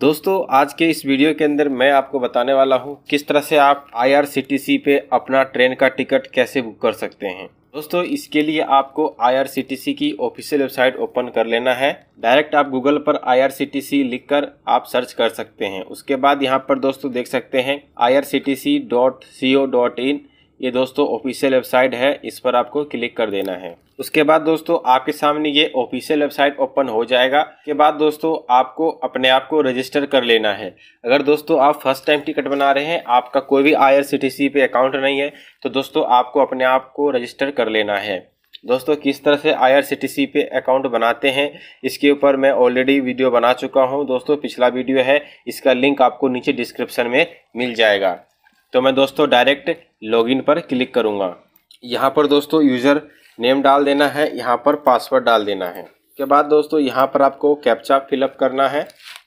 दोस्तों आज के इस वीडियो के अंदर मैं आपको बताने वाला हूँ किस तरह से आप आईआरसीटीसी पे अपना ट्रेन का टिकट कैसे बुक कर सकते हैं दोस्तों इसके लिए आपको आईआरसीटीसी की ऑफिशियल वेबसाइट ओपन कर लेना है डायरेक्ट आप गूगल पर आईआरसीटीसी लिखकर आप सर्च कर सकते हैं उसके बाद यहाँ पर दोस्तों देख सकते हैं आई ये दोस्तों ऑफिशियल वेबसाइट है इस पर आपको क्लिक कर देना है उसके बाद दोस्तों आपके सामने ये ऑफिशियल वेबसाइट ओपन हो जाएगा के बाद दोस्तों आपको अपने आप को रजिस्टर कर लेना है अगर दोस्तों आप फर्स्ट टाइम टिकट बना रहे हैं आपका कोई भी आई पे अकाउंट नहीं है तो दोस्तों आपको अपने आप को रजिस्टर कर लेना है दोस्तों किस तरह से सी पे अकाउंट बनाते हैं इसके ऊपर मैं ऑलरेडी वीडियो बना चुका हूं दोस्तों पिछला वीडियो है इसका लिंक आपको नीचे डिस्क्रिप्शन में मिल जाएगा तो मैं दोस्तों डायरेक्ट लॉगिन पर क्लिक करूँगा यहाँ पर दोस्तों यूज़र नेम डाल देना है यहाँ पर पासवर्ड डाल देना है के बाद दोस्तों यहाँ पर आपको कैप्चा फिलअप करना है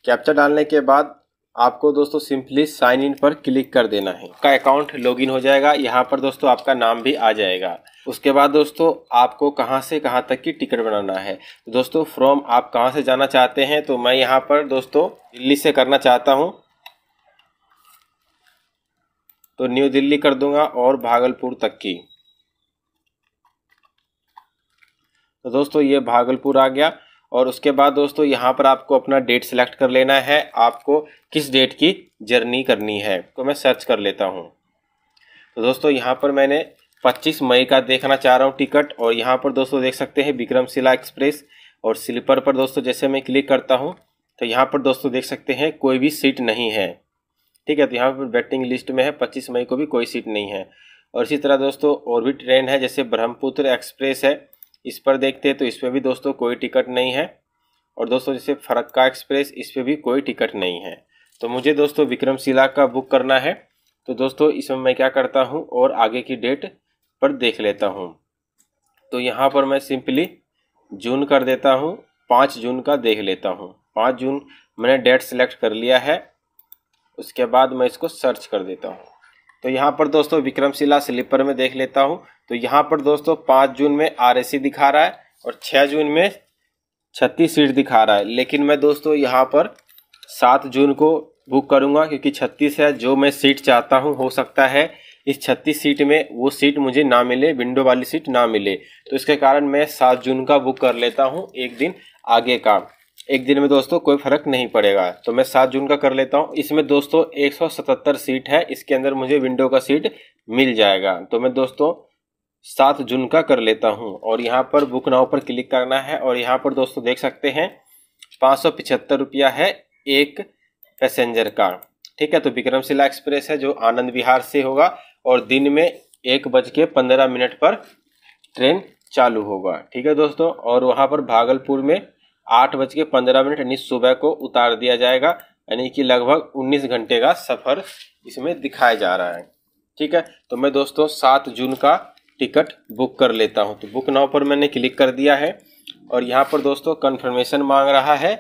कैप्चा डालने के बाद आपको दोस्तों सिंपली साइन इन पर क्लिक कर देना है आपका अकाउंट लॉगिन हो जाएगा यहाँ पर दोस्तों आपका नाम भी आ जाएगा उसके बाद दोस्तों आपको कहाँ से कहाँ तक की टिकट बनाना है दोस्तों फ्रॉम आप कहाँ से जाना चाहते हैं तो मैं यहाँ पर दोस्तों दिल्ली से करना चाहता हूँ तो न्यू दिल्ली कर दूंगा और भागलपुर तक की तो दोस्तों ये भागलपुर आ गया और उसके बाद दोस्तों यहाँ पर आपको अपना डेट सेलेक्ट कर लेना है आपको किस डेट की जर्नी करनी है तो मैं सर्च कर लेता हूँ तो दोस्तों यहाँ पर मैंने 25 मई का देखना चाह रहा हूँ टिकट और यहाँ पर दोस्तों देख सकते हैं विक्रमशिला एक्सप्रेस और स्लीपर पर दोस्तों जैसे मैं क्लिक करता हूँ तो यहाँ पर दोस्तों देख सकते हैं कोई भी सीट नहीं है ठीक है तो यहाँ पर वेटिंग लिस्ट में है पच्चीस मई को भी कोई सीट नहीं है और इसी तरह दोस्तों और भी ट्रेन है जैसे ब्रह्मपुत्र एक्सप्रेस है इस पर देखते हैं तो इसमें भी दोस्तों कोई टिकट नहीं है और दोस्तों जैसे फरक्का एक्सप्रेस इस पर भी कोई टिकट नहीं है तो मुझे दोस्तों विक्रमशिला का बुक करना है तो दोस्तों इसमें मैं क्या करता हूँ और आगे की डेट पर देख लेता हूँ तो यहाँ पर मैं सिंपली जून कर देता हूँ पाँच जून का देख लेता हूँ पाँच जून मैंने डेट सेलेक्ट कर लिया है उसके बाद मैं इसको सर्च कर देता हूँ तो यहाँ पर दोस्तों विक्रमशिला स्लीपर में देख लेता हूँ तो यहाँ पर दोस्तों पाँच जून में आर दिखा रहा है और छः जून में छत्तीस सीट दिखा रहा है लेकिन मैं दोस्तों यहाँ पर सात जून को बुक करूँगा क्योंकि छत्तीस है जो मैं सीट चाहता हूँ हो सकता है इस छत्तीस सीट में वो सीट मुझे ना मिले विंडो वाली सीट ना मिले तो इसके कारण मैं सात जून का बुक कर लेता हूँ एक दिन आगे का एक दिन में दोस्तों कोई फ़र्क नहीं पड़ेगा तो मैं सात जून का कर लेता हूँ इसमें दोस्तों 177 सीट है इसके अंदर मुझे विंडो का सीट मिल जाएगा तो मैं दोस्तों सात जून का कर लेता हूँ और यहाँ पर बुक नाव पर क्लिक करना है और यहाँ पर दोस्तों देख सकते हैं पाँच सौ पिछहत्तर रुपया है एक पैसेंजर का ठीक है तो विक्रमशिला एक्सप्रेस है जो आनंद विहार से होगा और दिन में एक बज के पंद्रह मिनट पर ट्रेन चालू होगा ठीक है दोस्तों और वहाँ पर भागलपुर में आठ बज के पंद्रह मिनट यानी सुबह को उतार दिया जाएगा यानी कि लगभग उन्नीस घंटे का सफ़र इसमें दिखाया जा रहा है ठीक है तो मैं दोस्तों सात जून का टिकट बुक कर लेता हूँ तो बुक नाव पर मैंने क्लिक कर दिया है और यहाँ पर दोस्तों कन्फर्मेशन मांग रहा है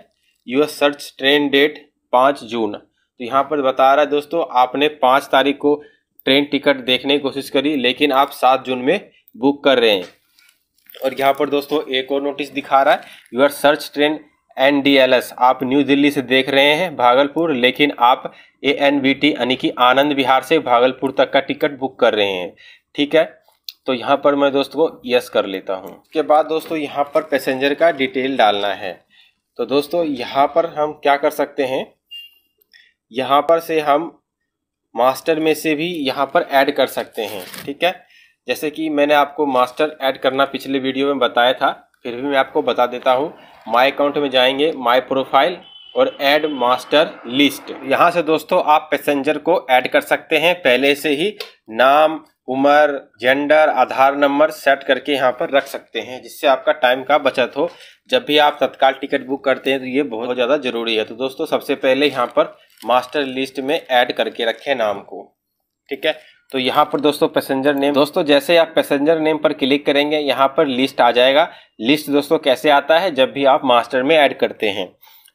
यूर सर्च ट्रेन डेट पाँच जून तो यहाँ पर बता रहा है दोस्तों आपने पाँच तारीख को ट्रेन टिकट देखने की कोशिश करी लेकिन आप सात जून में बुक कर रहे हैं और यहाँ पर दोस्तों एक और नोटिस दिखा रहा है यूर सर्च ट्रेन एन आप न्यू दिल्ली से देख रहे हैं भागलपुर लेकिन आप ए एन बी टी यानी कि आनंद विहार से भागलपुर तक का टिकट बुक कर रहे हैं ठीक है तो यहाँ पर मैं दोस्तों को यस कर लेता हूँ उसके बाद दोस्तों यहाँ पर पैसेंजर का डिटेल डालना है तो दोस्तों यहाँ पर हम क्या कर सकते हैं यहाँ पर से हम मास्टर में से भी यहाँ पर ऐड कर सकते हैं ठीक है जैसे कि मैंने आपको मास्टर ऐड करना पिछले वीडियो में बताया था फिर भी मैं आपको बता देता हूँ माई अकाउंट में जाएंगे माई प्रोफाइल और ऐड मास्टर लिस्ट यहाँ से दोस्तों आप पैसेंजर को ऐड कर सकते हैं पहले से ही नाम उम्र जेंडर आधार नंबर सेट करके यहाँ पर रख सकते हैं जिससे आपका टाइम का बचत हो जब भी आप तत्काल टिकट बुक करते हैं तो ये बहुत ज़्यादा ज़रूरी है तो दोस्तों सबसे पहले यहाँ पर मास्टर लिस्ट में ऐड करके रखें नाम को ठीक है तो यहाँ पर दोस्तों पैसेंजर नेम दोस्तों जैसे आप पैसेंजर नेम पर क्लिक करेंगे यहाँ पर लिस्ट आ जाएगा लिस्ट दोस्तों कैसे आता है जब भी आप मास्टर में ऐड करते हैं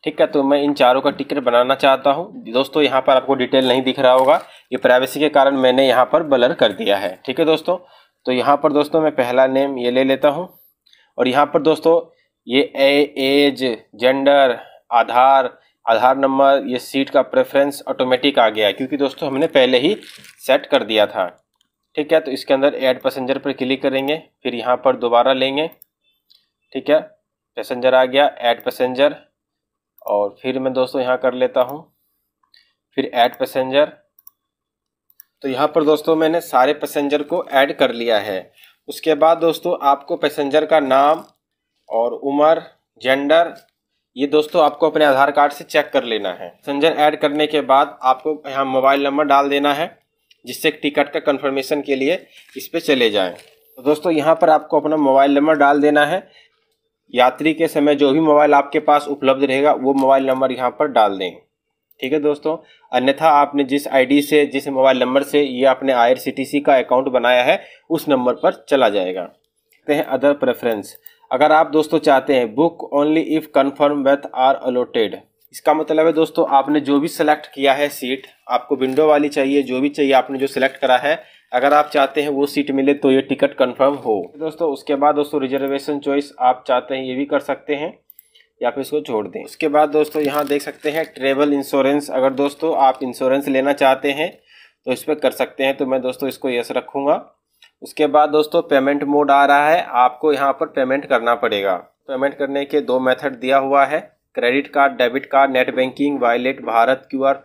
ठीक है तो मैं इन चारों का टिकट बनाना चाहता हूँ दोस्तों यहाँ पर आपको डिटेल नहीं दिख रहा होगा ये प्राइवेसी के कारण मैंने यहाँ पर ब्लर कर दिया है ठीक है दोस्तों तो यहाँ पर दोस्तों मैं पहला नेम ये ले लेता हूँ और यहाँ पर दोस्तों ये age gender Aadhaar Aadhaar number ये सीट का प्रेफरेंस ऑटोमेटिक आ गया है क्योंकि दोस्तों हमने पहले ही सेट कर दिया था ठीक है तो इसके अंदर ऐड पैसेंजर पर क्लिक करेंगे फिर यहाँ पर दोबारा लेंगे ठीक है पैसेंजर आ गया ऐड पैसेंजर और फिर मैं दोस्तों यहाँ कर लेता हूँ फिर ऐड पैसेंजर तो यहाँ पर दोस्तों मैंने सारे पैसेंजर को ऐड कर लिया है उसके बाद दोस्तों आपको पैसेंजर का नाम और उम्र जेंडर ये दोस्तों आपको अपने आधार कार्ड से चेक कर लेना है संजन ऐड करने के बाद आपको यहाँ मोबाइल नंबर डाल देना है जिससे टिकट का कंफर्मेशन के लिए इस पर चले जाएँ तो दोस्तों यहाँ पर आपको अपना मोबाइल नंबर डाल देना है यात्री के समय जो भी मोबाइल आपके पास उपलब्ध रहेगा वो मोबाइल नंबर यहाँ पर डाल दें ठीक है दोस्तों अन्यथा आपने जिस आईडी से जिस मोबाइल नंबर से ये आपने आई का अकाउंट बनाया है उस नंबर पर चला जाएगा हैं अदर प्रेफरेंस अगर आप दोस्तों चाहते हैं book only if confirm with are allotted इसका मतलब है दोस्तों आपने जो भी सिलेक्ट किया है सीट आपको विंडो वाली चाहिए जो भी चाहिए आपने जो सिलेक्ट करा है अगर आप चाहते हैं वो सीट मिले तो ये टिकट कंफर्म हो दोस्तों उसके बाद दोस्तों रिजर्वेशन चॉइस आप चाहते हैं ये भी कर सकते हैं या फिर इसको छोड़ दें उसके बाद दोस्तों यहाँ देख सकते हैं ट्रेवल इंश्योरेंस अगर दोस्तों आप इंश्योरेंस लेना चाहते हैं तो इस पर कर सकते हैं तो मैं दोस्तों इसको यस रखूँगा उसके बाद दोस्तों पेमेंट मोड आ रहा है आपको यहाँ पर पेमेंट करना पड़ेगा पेमेंट करने के दो मेथड दिया हुआ है credit card debit card net banking wallet Bharat QR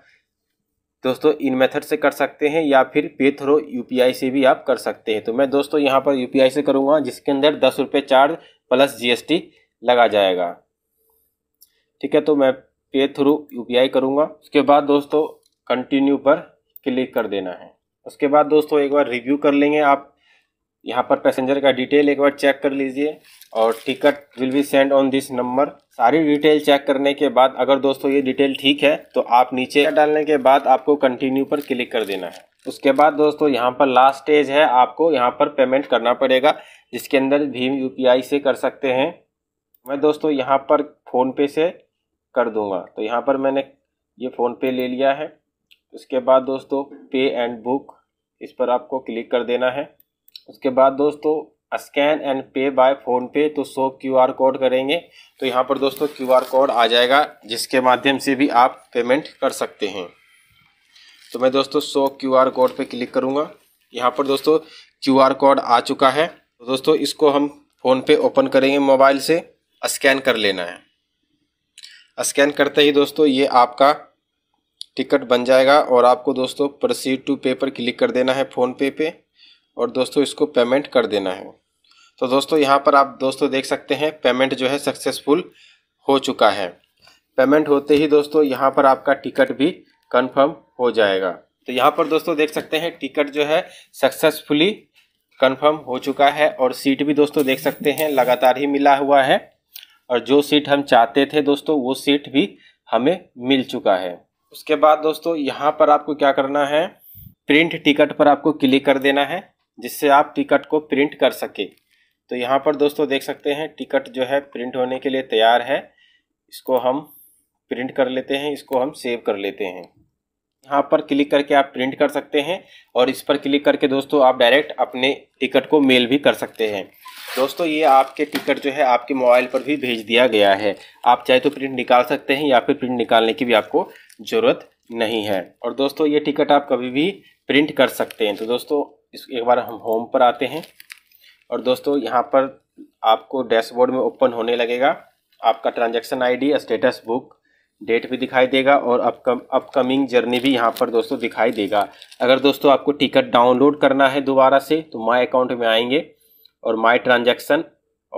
दोस्तों इन मेथड से कर सकते हैं या फिर पे थ्रो आई से भी आप कर सकते हैं तो मैं दोस्तों यहाँ पर आई से करूँगा जिसके अंदर दस रुपये चार्ज प्लस टी लगा जाएगा ठीक है तो मैं पे थ्रू आई करूँगा उसके बाद दोस्तों कंटिन्यू पर क्लिक कर देना है उसके बाद दोस्तों एक बार रिव्यू कर लेंगे आप यहाँ पर पैसेंजर का डिटेल एक बार चेक कर लीजिए और ticket will be send on this number सारी डिटेल चेक करने के बाद अगर दोस्तों ये डिटेल ठीक है तो आप नीचे डालने के बाद आपको कंटिन्यू पर क्लिक कर देना है उसके बाद दोस्तों यहाँ पर लास्ट स्टेज है आपको यहाँ पर पेमेंट करना पड़ेगा जिसके अंदर भीम यू से कर सकते हैं मैं दोस्तों यहाँ पर फ़ोनपे से कर दूँगा तो यहाँ पर मैंने ये फ़ोनपे ले लिया है उसके बाद दोस्तों पे एंड बुक इस पर आपको क्लिक कर देना है उसके बाद दोस्तों scan and pay by PhonePe तो सो क्यू आर कोड करेंगे तो यहाँ पर दोस्तों क्यू आर कोड आ जाएगा जिसके माध्यम से भी आप पेमेंट कर सकते हैं तो मैं दोस्तों सो क्यू आर कोड पर क्लिक करूँगा यहाँ पर दोस्तों क्यू आर कोड आ चुका है तो दोस्तों इसको हम फ़ोन पे ओपन करेंगे मोबाइल से स्कैन कर लेना है स्कैन करते ही दोस्तों ये आपका टिकट बन जाएगा और आपको दोस्तों प्रसीड टू पे पर क्लिक कर देना है फ़ोनपे पर और दोस्तों इसको पेमेंट कर देना है तो दोस्तों यहाँ पर आप दोस्तों देख सकते हैं पेमेंट जो है सक्सेसफुल हो चुका है पेमेंट होते ही दोस्तों यहाँ पर आपका टिकट भी कंफर्म हो जाएगा तो यहाँ पर दोस्तों देख सकते हैं टिकट जो है सक्सेसफुली कंफर्म हो चुका है और सीट भी दोस्तों देख सकते हैं लगातार ही मिला हुआ है और जो सीट हम चाहते थे दोस्तों वो सीट भी हमें मिल चुका है उसके बाद दोस्तों यहाँ पर आपको क्या करना है प्रिंट टिकट पर आपको क्लिक कर देना है जिससे आप टिकट को प्रिंट कर सके तो यहाँ पर दोस्तों देख सकते हैं टिकट जो है प्रिंट होने के लिए तैयार है इसको हम प्रिंट कर लेते हैं इसको हम सेव कर लेते हैं यहाँ पर क्लिक करके आप प्रिंट कर सकते हैं और इस पर क्लिक करके दोस्तों आप डायरेक्ट अपने टिकट को मेल भी कर सकते हैं दोस्तों ये आपके टिकट जो है आपके मोबाइल पर भी भेज दिया गया है आप चाहे तो प्रिंट निकाल सकते हैं या फिर प्रिंट निकालने की भी आपको ज़रूरत नहीं है और दोस्तों ये टिकट आप कभी भी प्रिंट कर सकते हैं तो दोस्तों इस एक बार हम होम पर आते हैं और दोस्तों यहाँ पर आपको डैशबोर्ड में ओपन होने लगेगा आपका transaction ID status book date भी दिखाई देगा और अपकम अपकमिंग जर्नी भी यहाँ पर दोस्तों दिखाई देगा अगर दोस्तों आपको टिकट डाउनलोड करना है दोबारा से तो माई अकाउंट में आएंगे और माई ट्रांजेक्शन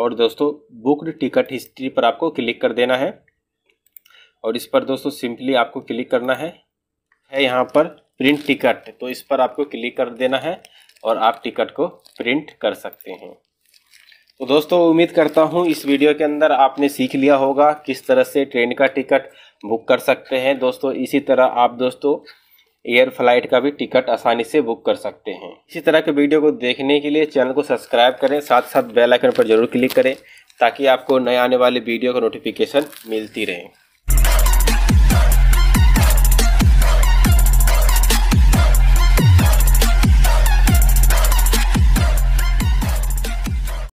और दोस्तों बुकड टिकट हिस्ट्री पर आपको क्लिक कर देना है और इस पर दोस्तों सिंपली आपको क्लिक करना है है यहाँ पर प्रिंट टिकट तो इस पर आपको क्लिक कर देना है और आप टिकट को प्रिंट कर सकते हैं तो दोस्तों उम्मीद करता हूँ इस वीडियो के अंदर आपने सीख लिया होगा किस तरह से ट्रेन का टिकट बुक कर सकते हैं दोस्तों इसी तरह आप दोस्तों एयर फ्लाइट का भी टिकट आसानी से बुक कर सकते हैं इसी तरह के वीडियो को देखने के लिए चैनल को सब्सक्राइब करें साथ साथ बेल आइकन पर जरूर क्लिक करें ताकि आपको नए आने वाले वीडियो का नोटिफिकेशन मिलती रहे